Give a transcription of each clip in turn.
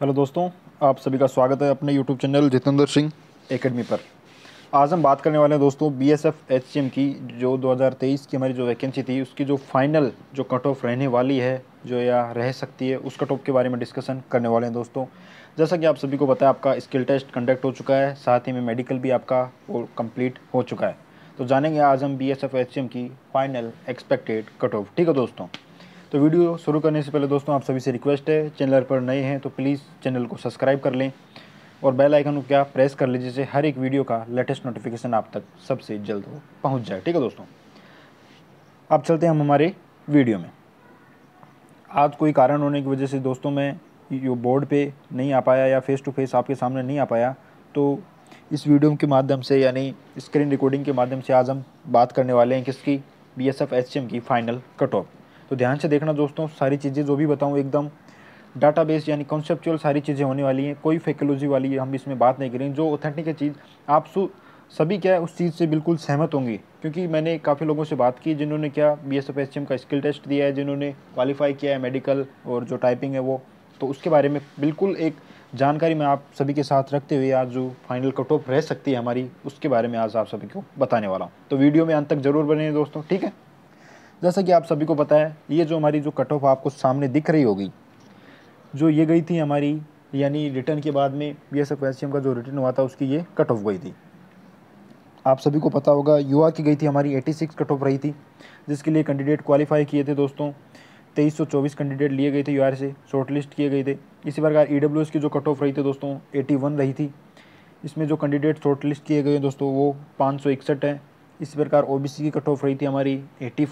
hello दोस्तों आप सभी का स्वागत है अपने YouTube channel Jitendra Singh academy पर आज हम बात करने वाले हैं दोस्तों B S F H C M की जो 2023 की हमारी जो वैकेंसी थी उसकी जो फाइनल जो कट ऑफ रहने वाली है जो या रह सकती है उस कट ऑफ के बारे में डिस्कशन करने वाले हैं दोस्तों जैसा कि आप सभी को पता है आपका स्किल टेस्ट कंडक्ट हो चुका है साथ ही में मेडिकल भी आपका वो कम्प्लीट हो चुका है तो जानेंगे आज हम B S F H C M की फाइनल एक्सपेक्टेड कट ऑफ ठीक है दोस्तों तो वीडियो शुरू करने से पहले दोस्तों आप सभी से रिक्वेस्ट है चैनल पर नए हैं तो प्लीज़ चैनल को सब्सक्राइब कर लें और बेल आइकन को क्या प्रेस कर लीजिए जिससे हर एक वीडियो का लेटेस्ट नोटिफिकेशन आप तक सबसे जल्द पहुँच जाए ठीक है दोस्तों अब चलते हैं हम हमारे वीडियो में आज कोई कारण होने की वजह से दोस्तों मैं यो बोर्ड पे नहीं आ पाया या फेस टू फेस आपके सामने नहीं आ पाया तो इस वीडियो के माध्यम से यानी स्क्रीन रिकॉर्डिंग के माध्यम से आज हम बात करने वाले हैं किसकी बी एस एफ एच की फ़ाइनल कट ऑफ तो ध्यान से देखना दोस्तों सारी चीज़ें जो भी बताऊँ एकदम डाटा बेस यानी कॉन्सेप्चुअल सारी चीज़ें होने वाली हैं कोई फेकोलॉजी वाली हम इसमें बात नहीं करेंगे जो ऑथेंटिक है चीज़ आप सु सभी क्या है उस चीज़ से बिल्कुल सहमत होंगे क्योंकि मैंने काफ़ी लोगों से बात की जिन्होंने क्या बी एस का स्किल टेस्ट दिया है जिन्होंने क्वालिफाई किया है मेडिकल और जो टाइपिंग है वो तो उसके बारे में बिल्कुल एक जानकारी मैं आप सभी के साथ रखते हुए आज जो फाइनल कट ऑफ रह सकती है हमारी उसके बारे में आज आप सभी को बताने वाला हूँ तो वीडियो में अंत तक जरूर बने दोस्तों ठीक है जैसा कि आप सभी को पता है ये जो हमारी जो कट ऑफ आपको सामने दिख रही होगी जो ये गई थी हमारी यानी रिटर्न के बाद में बी एस का जो रिटर्न हुआ था उसकी ये कट ऑफ गई थी आप सभी को पता होगा युवा की गई थी हमारी 86 कट ऑफ रही थी जिसके लिए कैंडिडेट क्वालिफाई किए थे दोस्तों 2324 कैंडिडेट लिए गए थे यू से शॉर्ट लिस्ट किए गए थे इसी प्रकार ई e की जो कट ऑफ रही थी दोस्तों 81 रही थी इसमें जो कैंडिडेट शॉर्ट लिस्ट किए गए दोस्तों वो पाँच है इसी प्रकार ओ की कट ऑफ रही थी हमारी एट्टी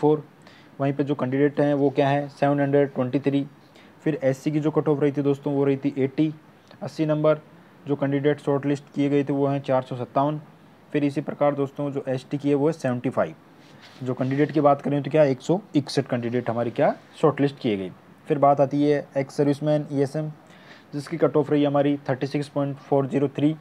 वहीं पे जो कैंडिडेट हैं वो क्या है सेवन हंड्रेड ट्वेंटी थ्री फिर एससी की जो कट ऑफ रही थी दोस्तों वो रही थी एट्टी अस्सी नंबर जो कैंडिडेट शॉर्ट लिस्ट किए गए थे वो हैं चार सौ सत्तावन फिर इसी प्रकार दोस्तों जो एस टी की है वो है सेवेंटी फाइव जो कैंडिडेट की बात करें तो क्या एक सौ इकसठ कैंडिडेट हमारे क्या शॉर्ट लिस्ट किए गए फिर बात आती है ex serviceman E S M जिसकी कट ऑफ रही हमारी thirty six point four zero three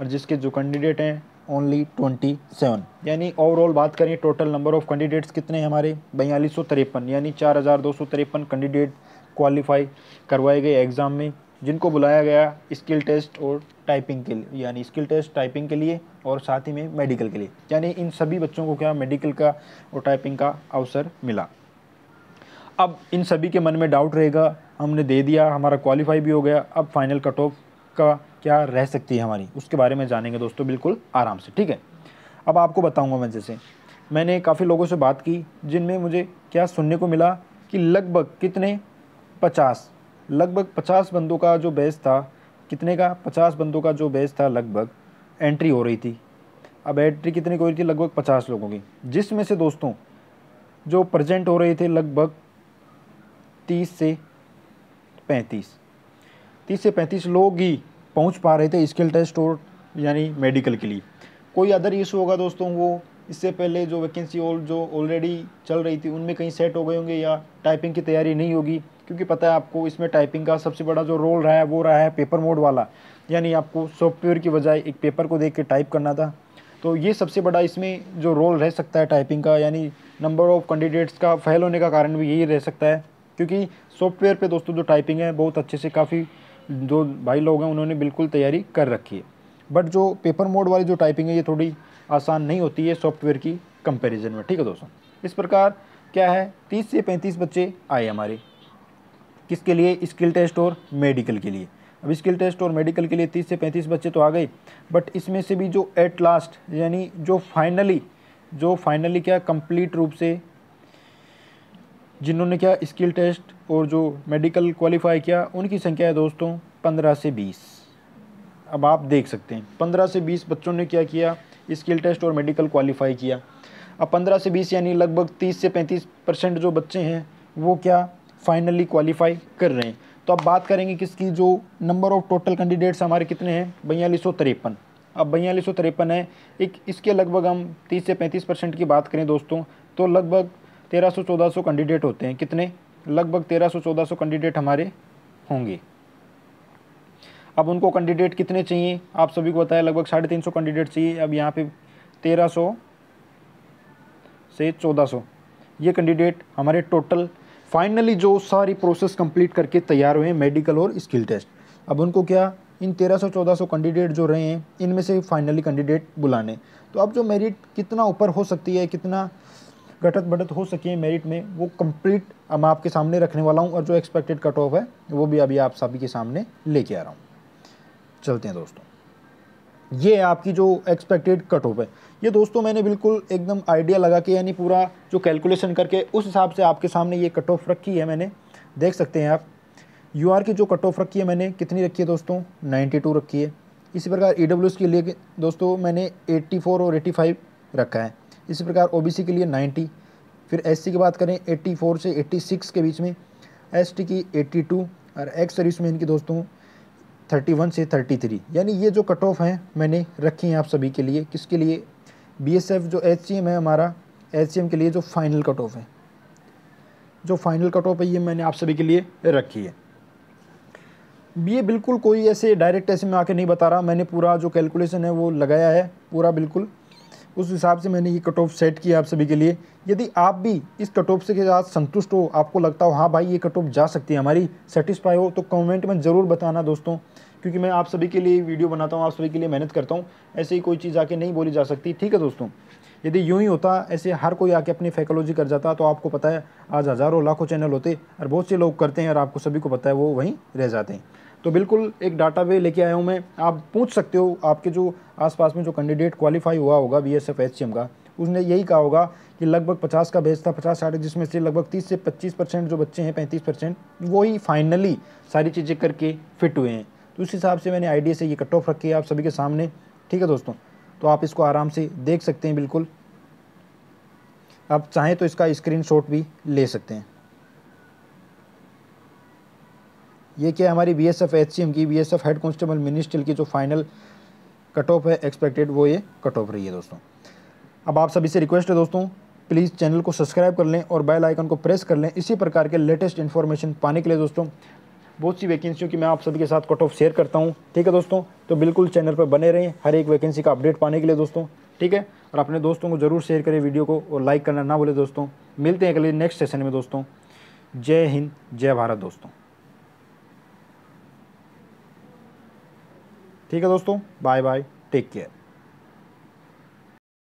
और जिसके जो कैंडिडेट हैं ओनली ट्वेंटी सेवन यानी ओवरऑल बात करें टोटल नंबर ऑफ़ कैंडिडेट्स कितने हैं हमारे बयालीस सौ तिरपन यानी चार हज़ार दो सौ तिरपन कैंडिडेट क्वालिफाई करवाए गए एग्ज़ाम में जिनको बुलाया गया स्किल टेस्ट और टाइपिंग के लिए यानी स्किल टेस्ट टाइपिंग के लिए और साथ ही में मेडिकल के लिए यानी इन सभी बच्चों को क्या मेडिकल का और टाइपिंग का अवसर मिला अब इन सभी के मन में डाउट रहेगा हमने दे दिया हमारा क्वालिफाई भी हो गया अब फाइनल कट ऑफ का क्या रह सकती है हमारी उसके बारे में जानेंगे दोस्तों बिल्कुल आराम से ठीक है अब आपको बताऊँगा मैं जैसे मैंने काफ़ी लोगों से बात की जिनमें मुझे क्या सुनने को मिला कि लगभग कितने पचास लगभग पचास बंदों का जो बेस था कितने का पचास बंदों का जो बेस था लगभग एंट्री हो रही थी अब एंट्री कितने की हो रही थी लगभग पचास लोगों की जिसमें से दोस्तों जो प्रजेंट हो रहे थे लगभग तीस से पैंतीस तीस से पैंतीस लोग ही पहुंच पा रहे थे स्किल टेस्ट और यानी मेडिकल के लिए कोई अदर इशू होगा दोस्तों वो इससे पहले जो वैकेंसी और जो ऑलरेडी चल रही थी उनमें कहीं सेट हो गए होंगे या टाइपिंग की तैयारी नहीं होगी क्योंकि पता है आपको इसमें टाइपिंग का सबसे बड़ा जो रोल रहा है वो रहा है पेपर मोड वाला यानी आपको सॉफ्टवेयर की बजाय एक पेपर को देख के टाइप करना था तो ये सबसे बड़ा इसमें जो रोल रह सकता है टाइपिंग का यानी नंबर ऑफ कैंडिडेट्स का फेल होने का कारण भी यही रह सकता है क्योंकि सॉफ्टवेयर पे दोस्तों जो टाइपिंग है बहुत अच्छे से काफ़ी जो भाई लोग हैं उन्होंने बिल्कुल तैयारी कर रखी है बट जो पेपर मोड वाली जो टाइपिंग है ये थोड़ी आसान नहीं होती है सॉफ्टवेयर की कंपेरिजन में ठीक है दोस्तों इस प्रकार क्या है तीस से पैंतीस बच्चे आए हमारे किसके लिए स्किल टेस्ट और मेडिकल के लिए अब स्किल टेस्ट और मेडिकल के लिए तीस से पैंतीस बच्चे तो आ गए बट इसमें से भी जो एट लास्ट यानी जो फाइनली जो फाइनली क्या कंप्लीट रूप से जिन्होंने क्या स्किल टेस्ट और जो मेडिकल क्वालिफाई किया उनकी संख्या है दोस्तों पंद्रह से बीस अब आप देख सकते हैं पंद्रह से बीस बच्चों ने क्या किया स्किल टेस्ट और मेडिकल क्वालिफाई किया अब पंद्रह से बीस यानी लगभग तीस से पैंतीस परसेंट जो बच्चे हैं वो क्या फाइनली क्वालिफाई कर रहे हैं तो अब बात करेंगे किसकी जो नंबर ऑफ़ टोटल कैंडिडेट्स हमारे कितने हैं बयालीस सौ तिरपन अब बयालीस सौ है एक इसके लगभग हम तीस से पैंतीस परसेंट की बात करें दोस्तों तो लगभग तेरह सौ चौदह सौ कैंडिडेट होते हैं कितने लगभग तेरह सौ चौदह सौ कैंडिडेट हमारे होंगे अब उनको कैंडिडेट कितने चाहिए आप सभी को बताया लगभग साढ़े तीन सौ कैंडिडेट चाहिए अब यहाँ पे तेरह सौ से चौदह सौ ये कैंडिडेट हमारे टोटल फाइनली जो सारी प्रोसेस कंप्लीट करके तैयार हुए हैं मेडिकल और स्किल टेस्ट अब उनको क्या इन 1300-1400 कैंडिडेट जो रहे हैं इनमें से फाइनली कैंडिडेट बुलाने तो अब जो मेरिट कितना ऊपर हो सकती है कितना घटत बढ़त हो सके मेरिट में वो कंप्लीट अब आपके सामने रखने वाला हूँ और जो एक्सपेक्टेड कट ऑफ है वो भी अभी आप सभी के सामने लेके आ रहा हूँ चलते हैं दोस्तों ये आपकी जो एक्सपेक्टेड कट ऑफ है ये दोस्तों मैंने बिल्कुल एकदम आइडिया लगा के यानी पूरा जो कैलकुलेशन करके उस हिसाब से आपके सामने ये कट ऑफ रखी है मैंने देख सकते हैं आप यू आर की जो कट ऑफ रखी है मैंने कितनी रखी है दोस्तों टू रखी है इसी प्रकार ई के लिए दोस्तों मैंने फोर और फाइव रखा है इसी प्रकार ओबीसी के लिए 90 फिर एससी की बात करें 84 से 86 के बीच में एसटी की 82 और एक्स सर्विस में इनकी दोस्तों 31 से 33 यानी ये जो कट ऑफ हैं मैंने रखी हैं आप सभी के लिए किसके लिए बीएसएफ जो एम है हमारा एम के लिए जो फाइनल कट ऑफ है जो फाइनल कट ऑफ है ये मैंने आप सभी के लिए रखी है ये बिल्कुल कोई ऐसे डायरेक्ट ऐसे में आके नहीं बता रहा मैंने पूरा जो कैलकुलेशन है वो लगाया है पूरा बिल्कुल उस हिसाब से मैंने ये कट ऑफ सेट किया आप सभी के लिए यदि आप भी इस कट ऑफ से के साथ संतुष्ट हो आपको लगता हो हाँ भाई ये कट ऑफ जा सकती है हमारी सेटिस्फाई हो तो कमेंट में ज़रूर बताना दोस्तों क्योंकि मैं आप सभी के लिए वीडियो बनाता हूँ आप सभी के लिए मेहनत करता हूँ ऐसे ही कोई चीज़ आके नहीं बोली जा सकती ठीक है दोस्तों यदि यूं ही होता ऐसे हर कोई आके अपनी फैकोलॉजी कर जाता तो आपको पता है आज हज़ारों लाखों चैनल होते और बहुत से लोग करते हैं और आपको सभी को पता है वो वहीं रह जाते हैं तो बिल्कुल एक डाटा वे लेके आया हूँ मैं आप पूछ सकते हो आपके जो आसपास में जो कैंडिडेट क्वालिफाई हुआ होगा बी एस का उसने यही कहा होगा कि लगभग 50 का बेच था पचास साठ जिसमें से लगभग 30 से 25 परसेंट जो बच्चे हैं 35 परसेंट वही फाइनली सारी चीज़ें करके फिट हुए हैं तो उस हिसाब से मैंने आइडिया से ये कट ऑफ रखी है आप सभी के सामने ठीक है दोस्तों तो आप इसको आराम से देख सकते हैं बिल्कुल आप चाहें तो इसका स्क्रीनशॉट भी ले सकते हैं ये क्या हमारी B S F H C M की B S F head constable ministerial की जो फाइनल कट ऑफ है एक्सपेक्टेड वो ये कट ऑफ रही है दोस्तों अब आप सभी से रिक्वेस्ट है दोस्तों प्लीज़ चैनल को सब्सक्राइब कर लें और बेल आइकन को प्रेस कर लें इसी प्रकार के लेटेस्ट इन्फॉर्मेशन पाने के लिए दोस्तों बहुत सी वैकेंसियों की मैं आप सभी के साथ कट ऑफ शेयर करता हूँ ठीक है दोस्तों तो बिल्कुल चैनल पर बने रहें हर एक वैकेंसी का अपडेट पाने के लिए दोस्तों ठीक है और अपने दोस्तों को ज़रूर शेयर करें वीडियो को और लाइक करना ना बोले दोस्तों मिलते हैं अगले नेक्स्ट सेशन में दोस्तों जय हिंद जय भारत दोस्तों ठीक है दोस्तों बाय बाय टेक केयर